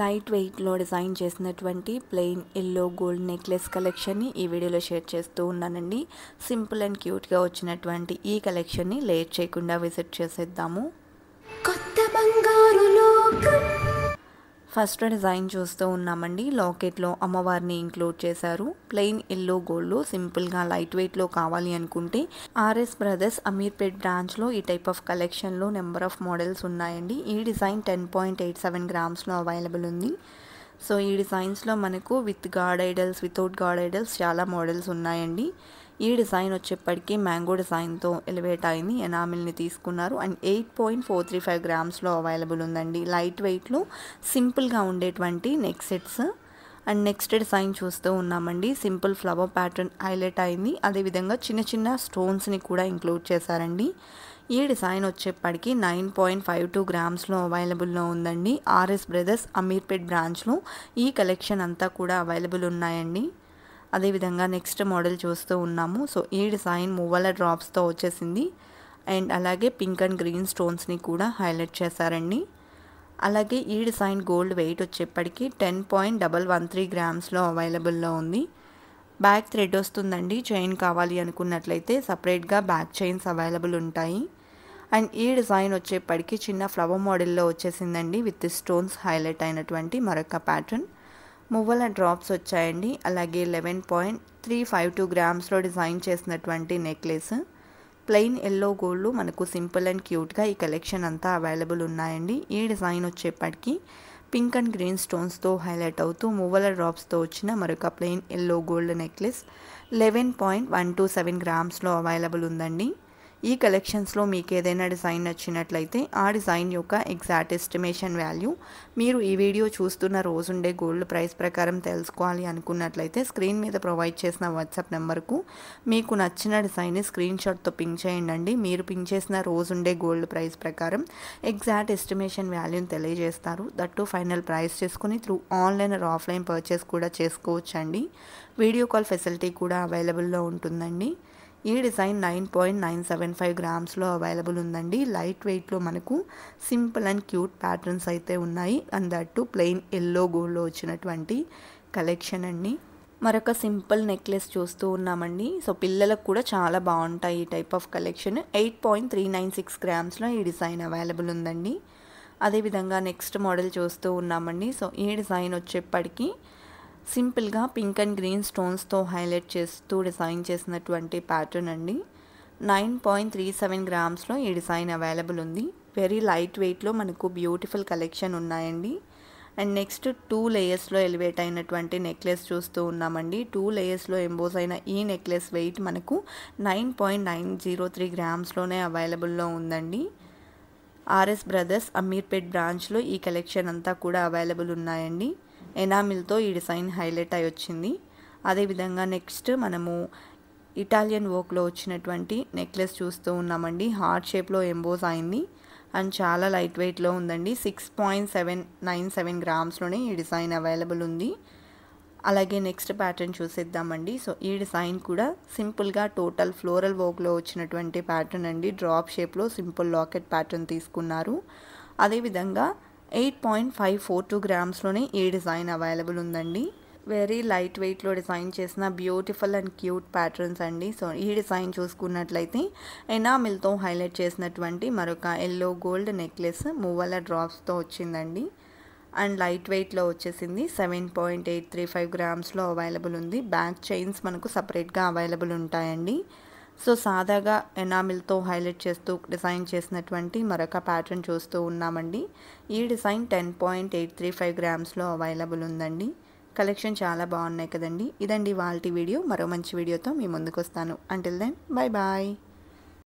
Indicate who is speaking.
Speaker 1: light వెయిట్లో design చేసినటువంటి plain yellow gold necklace కలెక్షన్ని ఈ వీడియోలో షేర్ చేస్తూ ఉన్నానండి సింపుల్ అండ్ క్యూట్గా వచ్చినటువంటి ఈ కలెక్షన్ని లేట్ చేయకుండా విజిట్ చేసేద్దాము కొత్త బంగారు లోకం ఫస్ట్ డిజైన్ చూస్తూ ఉన్నామండి లాకెట్లో అమ్మవారిని ఇంక్లూడ్ చేశారు ప్లెయిన్ ఎల్లో గోల్డ్లో సింపుల్గా లైట్ వెయిట్లో కావాలి అనుకుంటే ఆర్ఎస్ బ్రదర్స్ అమీర్పేట్ బ్రాంచ్లో ఈ టైప్ ఆఫ్ కలెక్షన్లో నెంబర్ ఆఫ్ మోడల్స్ ఉన్నాయండి ఈ design ten point eight seven గ్రామ్స్లో అవైలబుల్ ఉంది సో ఈ డిజైన్స్లో మనకు with god idols without god idols చాలా మోడల్స్ ఉన్నాయండి ఈ డిజైన్ వచ్చేప్పటికీ మ్యాంగో డిజైన్తో ఎలివేట్ అయింది ఎనామిల్ని తీసుకున్నారు and eight point four three five గ్రామ్స్లో అవైలబుల్ ఉందండి లైట్ వెయిట్లో సింపుల్గా ఉండేటువంటి neck sets and next design చూస్తూ ఉన్నామండి సింపుల్ ఫ్లవర్ ప్యాటర్న్ హైలైట్ అయింది అదేవిధంగా చిన్న చిన్న స్టోన్స్ని కూడా ఇంక్లూడ్ చేశారండి ఈ డిజైన్ వచ్చేప్పటికి నైన్ పాయింట్ ఫైవ్ టూ గ్రామ్స్లో అవైలబుల్లో ఉందండి ఆర్ఎస్ బ్రదర్స్ అమీర్పేట్ బ్రాంచ్లో ఈ కలెక్షన్ అంతా కూడా అవైలబుల్ ఉన్నాయండి అదేవిధంగా నెక్స్ట్ మోడల్ చూస్తూ ఉన్నాము సో ఈ డిజైన్ మువ్వల డ్రాప్స్తో వచ్చేసింది అండ్ అలాగే పింక్ అండ్ గ్రీన్ స్టోన్స్ని కూడా హైలైట్ చేశారండి అలాగే ఈ డిజైన్ గోల్డ్ వెయిట్ వచ్చేప్పటికి ten point double one three గ్రామ్స్లో అవైలబుల్లో ఉంది బ్యాక్ థ్రెడ్ వస్తుందండి చైన్ కావాలి అనుకున్నట్లయితే సపరేట్గా బ్యాక్ చైన్స్ అవైలబుల్ ఉంటాయి అండ్ ఈ డిజైన్ వచ్చేప్పటికి చిన్న ఫ్లవర్ మోడల్లో వచ్చేసిందండి విత్ స్టోన్స్ హైలైట్ అయినటువంటి మరొక ప్యాటర్న్ మువ్వల డ్రాప్స్ వచ్చాయండి అలాగే eleven point three five two గ్రామ్స్లో డిజైన్ చేసినటువంటి నెక్లెస్ ప్లెయిన్ ఎల్లో గోల్డ్ మనకు సింపుల్ అండ్ క్యూట్గా ఈ కలెక్షన్ అంతా అవైలబుల్ ఉన్నాయండి ఈ డిజైన్ వచ్చేప్పటికీ పింక్ అండ్ గ్రీన్ స్టోన్స్తో హైలైట్ అవుతూ మువ్వల డ్రాప్స్తో వచ్చిన మరొక plain yellow gold necklace eleven point one two seven గ్రామ్స్లో అవైలబుల్ ఉందండి ఈ కలెక్షన్స్లో మీకు ఏదైనా డిజైన్ నచ్చినట్లయితే ఆ డిజైన్ యొక్క ఎగ్జాక్ట్ ఎస్టిమేషన్ వాల్యూ మీరు ఈ వీడియో చూస్తున్న రోజుండే గోల్డ్ ప్రైస్ ప్రకారం తెలుసుకోవాలి అనుకున్నట్లయితే స్క్రీన్ మీద ప్రొవైడ్ చేసిన వాట్సాప్ నెంబర్కు మీకు నచ్చిన డిజైన్ని స్క్రీన్ షాట్తో పింక్ చేయండి మీరు పింక్ చేసిన రోజుండే గోల్డ్ ప్రైస్ ప్రకారం ఎగ్జాక్ట్ ఎస్టిమేషన్ వాల్యూని తెలియజేస్తారు దట్టు ఫైనల్ ప్రైస్ చేసుకుని through online or offline purchase కూడా చేసుకోవచ్చండి వీడియో కాల్ ఫెసిలిటీ కూడా అవైలబుల్లో ఉంటుందండి ఈ design nine point nine seven five గ్రామ్స్లో అవైలబుల్ ఉందండి లైట్ వెయిట్లో మనకు సింపుల్ అండ్ క్యూట్ ప్యాటర్న్స్ అయితే ఉన్నాయి అండ్ దట్టు ప్లెయిన్ ఎల్లో గోల్డ్లో వచ్చినటువంటి కలెక్షన్ అండి మరొక సింపుల్ నెక్లెస్ చూస్తూ ఉన్నామండి సో పిల్లలకు కూడా చాలా బాగుంటాయి ఈ type of collection eight point three nine six గ్రామ్స్లో ఈ డిజైన్ అవైలబుల్ ఉందండి అదేవిధంగా నెక్స్ట్ మోడల్ చూస్తూ ఉన్నామండి సో ఈ డిజైన్ వచ్చేప్పటికీ సింపుల్గా పింక్ అండ్ గ్రీన్ స్టోన్స్తో హైలైట్ చేస్తూ డిజైన్ చేసినటువంటి ప్యాటర్న్ అండి నైన్ పాయింట్ త్రీ సెవెన్ గ్రామ్స్లో ఈ డిజైన్ అవైలబుల్ ఉంది వెరీ లైట్ వెయిట్లో మనకు బ్యూటిఫుల్ కలెక్షన్ ఉన్నాయండి అండ్ నెక్స్ట్ టూ లేయర్స్లో ఎలివేట్ అయినటువంటి నెక్లెస్ చూస్తూ ఉన్నామండి టూ లేయర్స్లో ఎంబోజ్ అయిన ఈ నెక్లెస్ వెయిట్ మనకు nine point nine zero three గ్రామ్స్లోనే అవైలబుల్లో ఉందండి ఆర్ఎస్ బ్రదర్స్ అమీర్పేట్ బ్రాంచ్లో ఈ కలెక్షన్ అంతా కూడా అవైలబుల్ ఉన్నాయండి ఎనామిల్తో ఈ డిజైన్ హైలైట్ అయి వచ్చింది అదేవిధంగా నెక్స్ట్ మనము ఇటాలియన్ వర్క్లో వచ్చినటువంటి నెక్లెస్ చూస్తూ ఉన్నామండి హార్ట్ షేప్లో ఎంబోస్ అయింది అండ్ చాలా లైట్ వెయిట్లో ఉందండి six point seven nine seven గ్రామ్స్లోనే ఈ డిజైన్ అవైలబుల్ ఉంది అలాగే నెక్స్ట్ ప్యాటర్న్ చూసేద్దామండి సో ఈ డిజైన్ కూడా సింపుల్గా టోటల్ ఫ్లోరల్ వర్క్లో వచ్చినటువంటి ప్యాటర్న్ అండి డ్రాప్ షేప్లో సింపుల్ లాకెట్ ప్యాటర్న్ తీసుకున్నారు అదేవిధంగా eight point five four two గ్రామ్స్లోనే ఈ డిజైన్ అవైలబుల్ ఉందండి వెరీ లైట్ వెయిట్లో డిజైన్ చేసిన బ్యూటిఫుల్ అండ్ క్యూట్ ప్యాటర్న్స్ అండి సో ఈ డిజైన్ చూసుకున్నట్లయితే ఎనామిల్తో హైలైట్ చేసినటువంటి మరొక ఎల్లో గోల్డ్ నెక్లెస్ మూవల డ్రాప్స్తో వచ్చిందండి అండ్ లైట్ వెయిట్లో వచ్చేసింది seven point eight three five గ్రామ్స్లో అవైలబుల్ ఉంది బ్యాక్ చైన్స్ మనకు సపరేట్గా అవైలబుల్ ఉంటాయండి సో సాదాగా ఎనామిల్తో హైలైట్ చేస్తూ డిజైన్ చేసినటువంటి మరొక ప్యాటర్న్ చూస్తూ ఉన్నామండి ఈ design ten point eight three five గ్రామ్స్లో అవైలబుల్ ఉందండి కలెక్షన్ చాలా బాగున్నాయి కదండి ఇదండి వాళ్ళ వీడియో మరో మంచి వీడియోతో మీ ముందుకు వస్తాను అంటిల్ దెన్ బాయ్ బాయ్